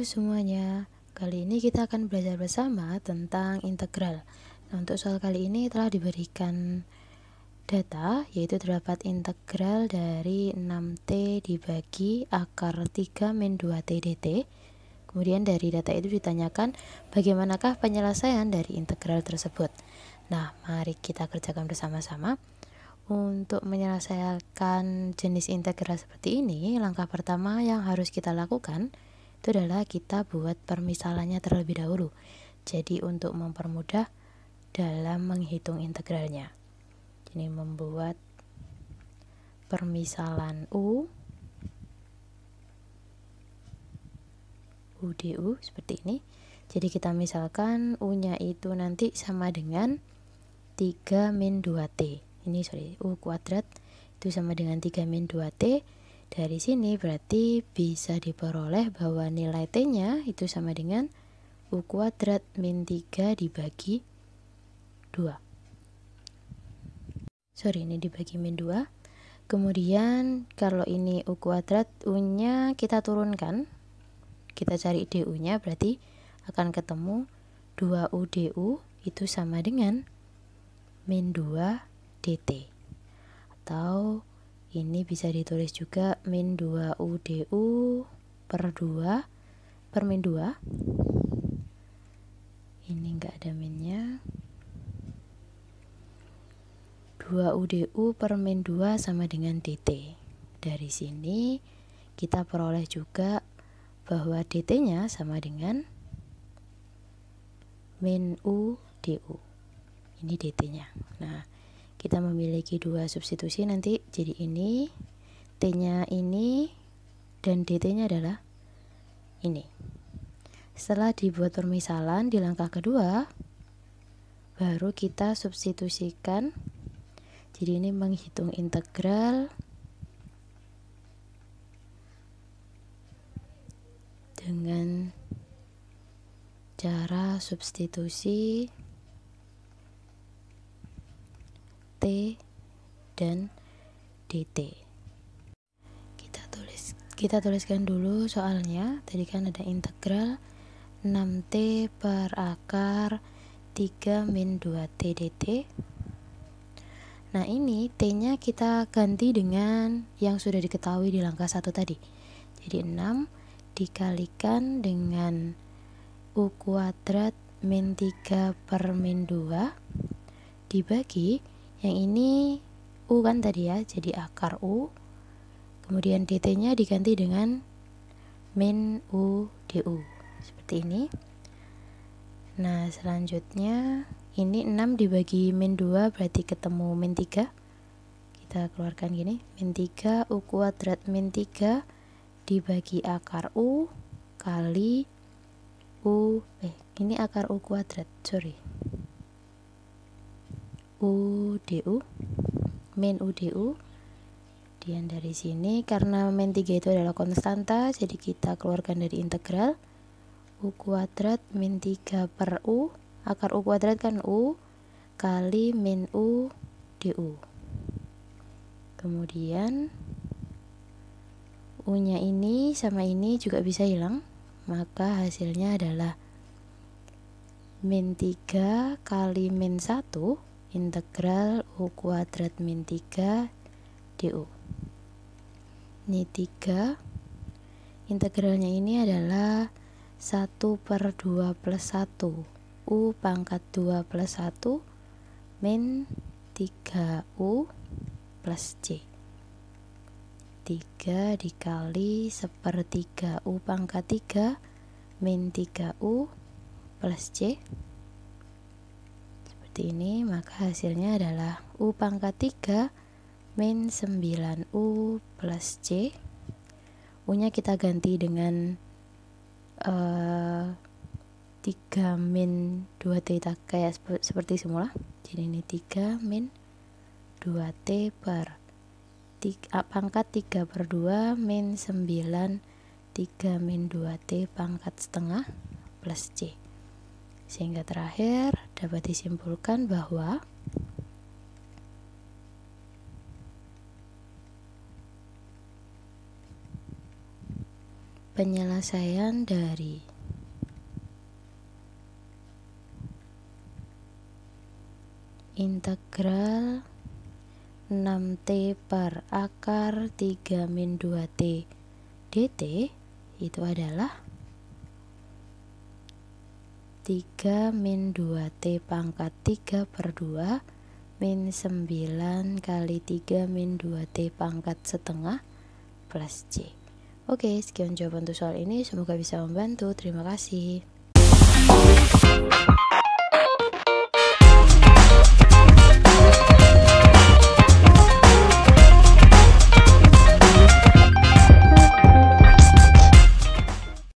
Halo semuanya, kali ini kita akan belajar bersama tentang integral. Nah, untuk soal kali ini telah diberikan data, yaitu terdapat integral dari 6T dibagi akar 3 min 2T dt. Kemudian dari data itu ditanyakan bagaimanakah penyelesaian dari integral tersebut. Nah, mari kita kerjakan bersama-sama. Untuk menyelesaikan jenis integral seperti ini, langkah pertama yang harus kita lakukan itu adalah kita buat permisalannya terlebih dahulu. Jadi untuk mempermudah dalam menghitung integralnya. Jadi membuat permisalan U U DU seperti ini. Jadi kita misalkan U-nya itu nanti sama dengan 3 min 2T. Ini sorry, U kuadrat itu sama dengan 3 min 2T dari sini berarti bisa diperoleh bahwa nilai T-nya itu sama dengan U kuadrat min 3 dibagi 2. Sorry, ini dibagi min 2. Kemudian kalau ini U kuadrat U-nya kita turunkan Kita cari DU-nya berarti akan ketemu 2U DU itu sama dengan min 2 DT Atau ini bisa ditulis juga min 2u du per 2 per min 2. Ini enggak ada minnya. 2u du per min 2 sama dengan dt. Dari sini kita peroleh juga bahwa dt-nya sama dengan min u du. Ini dt-nya. Nah, kita memiliki dua substitusi nanti jadi ini T-nya ini dan DT-nya adalah ini. Setelah dibuat permisalan di langkah kedua, baru kita substitusikan. Jadi ini menghitung integral dengan cara substitusi T dan DT. Kita tulis kita tuliskan dulu soalnya. Tadi kan ada integral 6T per akar 3 min 2T DT. Nah, ini T-nya kita ganti dengan yang sudah diketahui di langkah 1 tadi. Jadi 6 dikalikan dengan U kuadrat min 3 per min 2 dibagi yang ini U kan tadi ya, jadi akar U. Kemudian DT-nya diganti dengan min U DU. Seperti ini. Nah, selanjutnya ini 6 dibagi min 2 berarti ketemu min 3. Kita keluarkan gini, min 3 U kuadrat min 3 dibagi akar U kali U, eh, ini akar U kuadrat, sorry. UDU min UDU kemudian dari sini karena min 3 itu adalah konstanta jadi kita keluarkan dari integral U kuadrat min 3 per U akar U kuadrat kan U kali min U DU kemudian U nya ini sama ini juga bisa hilang maka hasilnya adalah min 3 kali min 1 integral U kuadrat min 3 DU ini 3 integralnya ini adalah 1 per 2 plus 1 U pangkat 2 plus 1 min 3U plus C 3 dikali 1 3 U pangkat 3 min 3U plus C seperti ini maka hasilnya adalah U pangkat 3 min 9U plus C U-nya kita ganti dengan uh, eh, 3 min 2T kayak seperti semula jadi ini 3 min 2T per 3, ah, pangkat 3 per 2 min 9 3 min 2T pangkat setengah plus C sehingga terakhir dapat disimpulkan bahwa penyelesaian dari integral 6t per akar 3 min 2t dt itu adalah 3 min 2T pangkat 3 per 2 min 9 kali 3 min 2T pangkat setengah plus C. Oke, sekian jawaban untuk soal ini. Semoga bisa membantu. Terima kasih. Thank you